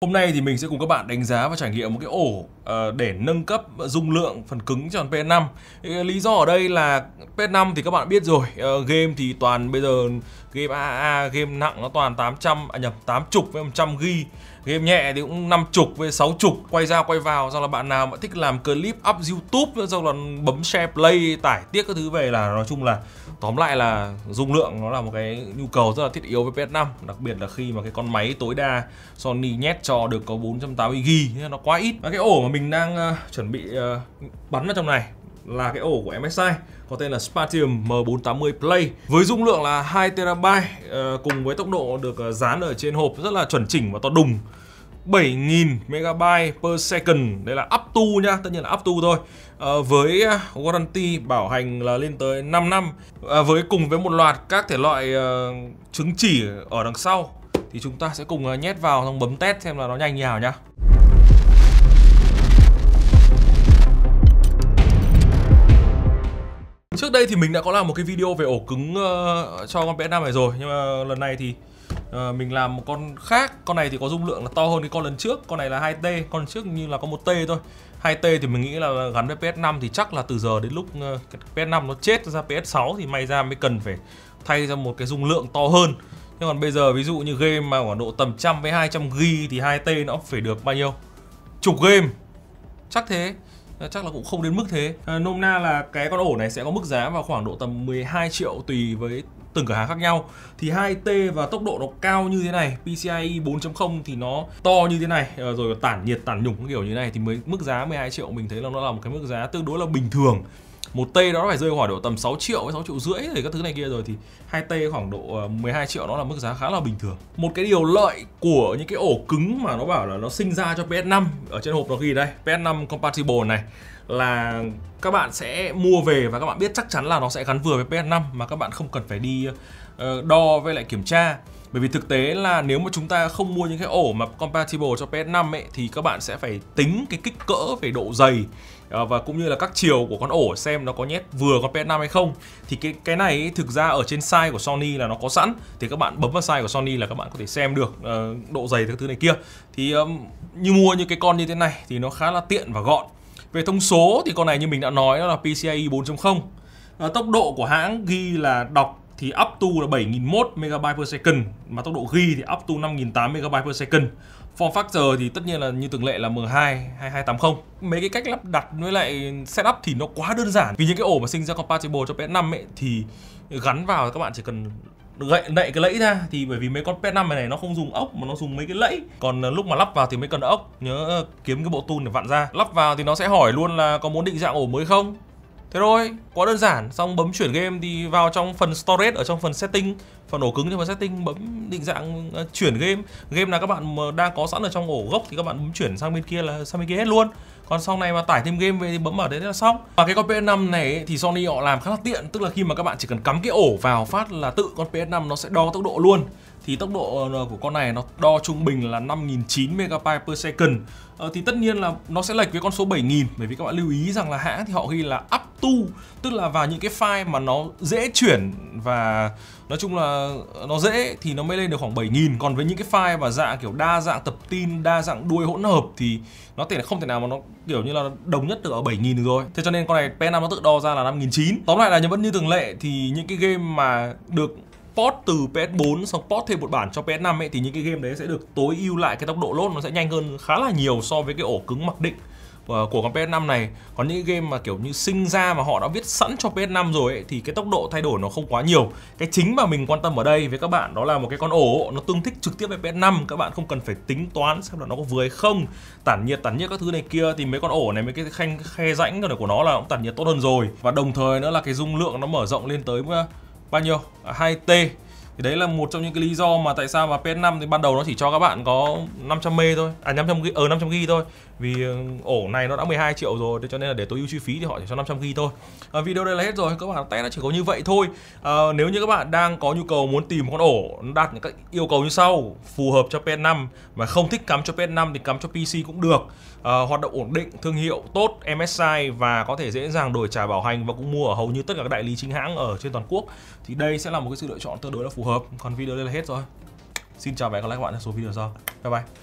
Hôm nay thì mình sẽ cùng các bạn đánh giá và trải nghiệm một cái ổ ờ, để nâng cấp dung lượng phần cứng cho PS5. Ờ, lý do ở đây là PS5 thì các bạn biết rồi, ờ, game thì toàn bây giờ game AAA, game nặng nó toàn 800 à nhập 80 với 100 GB game nhẹ thì cũng năm chục với sáu chục quay ra quay vào do là bạn nào mà thích làm clip up youtube do là bấm share play tải tiếc các thứ về là nói chung là tóm lại là dung lượng nó là một cái nhu cầu rất là thiết yếu với PS5 đặc biệt là khi mà cái con máy tối đa Sony nhét cho được có 480 g nó quá ít và cái ổ mà mình đang uh, chuẩn bị uh, bắn vào trong này là cái ổ của MSI có tên là Spatium M480 Play với dung lượng là 2 TB ờ, cùng với tốc độ được ờ, dán ở trên hộp rất là chuẩn chỉnh và to đùng 7.000 MB per second Đây là up to nha, tất nhiên là up to thôi à, Với warranty bảo hành là lên tới 5 năm à, Với cùng với một loạt các thể loại uh, chứng chỉ ở đằng sau Thì chúng ta sẽ cùng nhét vào xong bấm test xem là nó nhanh như nào nhá. Trước đây thì mình đã có làm một cái video về ổ cứng uh, cho con PS5 này rồi Nhưng mà lần này thì uh, mình làm một con khác Con này thì có dung lượng là to hơn cái con lần trước Con này là 2T, con trước như là có một t thôi 2T thì mình nghĩ là gắn với PS5 thì chắc là từ giờ đến lúc uh, ờ, PS5 nó chết ra PS6 Thì may ra mới cần phải thay ra một cái dung lượng to hơn Nhưng còn bây giờ ví dụ như game mà khoảng độ tầm trăm với 200 g thì 2T nó phải được bao nhiêu? Chục game Chắc thế Ờ, chắc là cũng không đến mức thế à, nôm na là cái con ổ này sẽ có mức giá vào khoảng độ tầm 12 triệu tùy với từng cửa hàng khác nhau thì 2T và tốc độ nó cao như thế này PCIe 4.0 thì nó to như thế này ờ, rồi tản nhiệt tản nhủng kiểu như thế này thì mới mức giá 12 triệu mình thấy là nó là một cái mức giá tương đối là bình thường một t đó phải rơi khoảng độ tầm 6 triệu với 6 triệu rưỡi thì các thứ này kia rồi thì hai t khoảng độ 12 ờ, triệu đó là mức giá khá là bình thường một cái điều lợi của những cái ổ cứng mà nó bảo là nó sinh ra cho PS5 ở trên hộp nó ghi đây PS5 compatible này là các bạn sẽ mua về và các bạn biết chắc chắn là nó sẽ gắn vừa với PS5 mà các bạn không cần phải đi ờ, đo với lại kiểm tra bởi vì thực tế là nếu mà chúng ta không mua những cái ổ mà compatible cho PS5 ấy thì các bạn sẽ phải tính cái kích cỡ về độ dày ờ, và cũng như là các chiều của con ổ xem nó có nhét vừa con PS5 hay không thì cái cái này ấy, thực ra ở trên size của Sony là nó có sẵn thì các bạn bấm vào size của Sony là các bạn có thể xem được uh, độ dày các thứ này kia thì um, như mua những cái con như thế này thì nó khá là tiện và gọn về thông số thì con này như mình đã nói đó là PCIe 4.0 uh, tốc độ của hãng ghi là đọc thì up to là 7001 MB per second mà tốc độ ghi thì up to 5008 MB per second. Form factor thì tất nhiên là như thường lệ là M2 2280. Mấy cái cách lắp đặt với lại setup thì nó quá đơn giản. Vì những cái ổ mà sinh ra compatible cho PS5 ấy thì gắn vào các bạn chỉ cần gậy đậy cái lẫy ra thì bởi vì mấy con PS5 này, này nó không dùng ốc mà nó dùng mấy cái lẫy. Còn à, lúc mà lắp vào thì mới cần ốc, nhớ à, kiếm cái bộ tun để vặn ra. Lắp vào thì nó sẽ hỏi luôn là có muốn định dạng ổ mới không? Thế thôi, quá đơn giản, xong bấm chuyển game thì vào trong phần storage ở trong phần setting, phần ổ cứng trong phần setting bấm định dạng uh, chuyển game. Game nào các bạn mà đang có sẵn ở trong ổ gốc thì các bạn bấm chuyển sang bên kia là sang bên kia hết luôn. Còn sau này mà tải thêm game về thì bấm vào đấy là xong. Và cái con PS5 này thì Sony họ làm khá là tiện, tức là khi mà các bạn chỉ cần cắm cái ổ vào phát là tự con PS5 nó sẽ đo tốc độ luôn thì tốc độ ờ, của con này nó đo trung bình là 5009 megabyte per second ờ, thì tất nhiên là nó sẽ lệch với con số 7000 bởi vì các bạn lưu ý rằng là hãng thì họ ghi là up to tức là vào những cái file mà nó dễ chuyển và nói chung là nó dễ thì nó mới lên được khoảng 7000 còn với những cái file mà dạng kiểu đa dạng tập tin đa dạng đuôi hỗn hợp thì nó thể không thể nào mà nó kiểu như là đồng nhất được ở 7000 được rồi thế cho nên con này P5 nó tự đo ra là 5009 tóm lại là vẫn như thường lệ thì những cái game mà được port từ PS4 xong port thêm một bản cho PS5 ấy thì những cái game đấy sẽ được tối ưu lại cái tốc độ lốt nó sẽ nhanh hơn khá là nhiều so với cái ổ cứng mặc định ờ, của con PS5 này Còn những game mà kiểu như sinh ra mà họ đã viết sẵn cho PS5 rồi ấy, Thì cái tốc độ thay đổi nó không quá nhiều Cái chính mà mình quan tâm ở đây với các bạn đó là một cái con ổ Nó tương thích trực tiếp với PS5 Các bạn không cần phải tính toán xem là nó có vừa hay không Tản nhiệt, tản nhiệt các thứ này kia Thì mấy con ổ này, mấy cái khanh khe rãnh của nó là cũng tản nhiệt tốt hơn rồi Và đồng thời nữa là cái dung lượng nó mở rộng lên tới ờ, bao nhiêu à, 2T thì đấy là một trong những cái lý do mà tại sao mà PS5 thì ban đầu nó chỉ cho các bạn có 500 mê thôi à 500 ở ừ, 500 GB thôi vì ờ, ổ này nó đã 12 triệu rồi cho nên là để tối ưu chi phí thì họ chỉ cho 500 gb thôi à, video đây là hết rồi các bạn test nó chỉ có như vậy thôi à, nếu như các bạn đang có nhu cầu muốn tìm một con ổ nó đạt những các yêu cầu như sau phù hợp cho PS5 mà không thích cắm cho PS5 thì cắm cho PC cũng được à, hoạt động ổn định thương hiệu tốt MSI và có thể dễ dàng đổi trả bảo hành và cũng mua ở hầu như tất cả các đại lý chính hãng ở trên toàn quốc thì đây sẽ là một cái sự lựa chọn tương đối là phù hợp còn video đây là hết rồi xin chào và hẹn gặp lại các bạn ở số video sau bye bye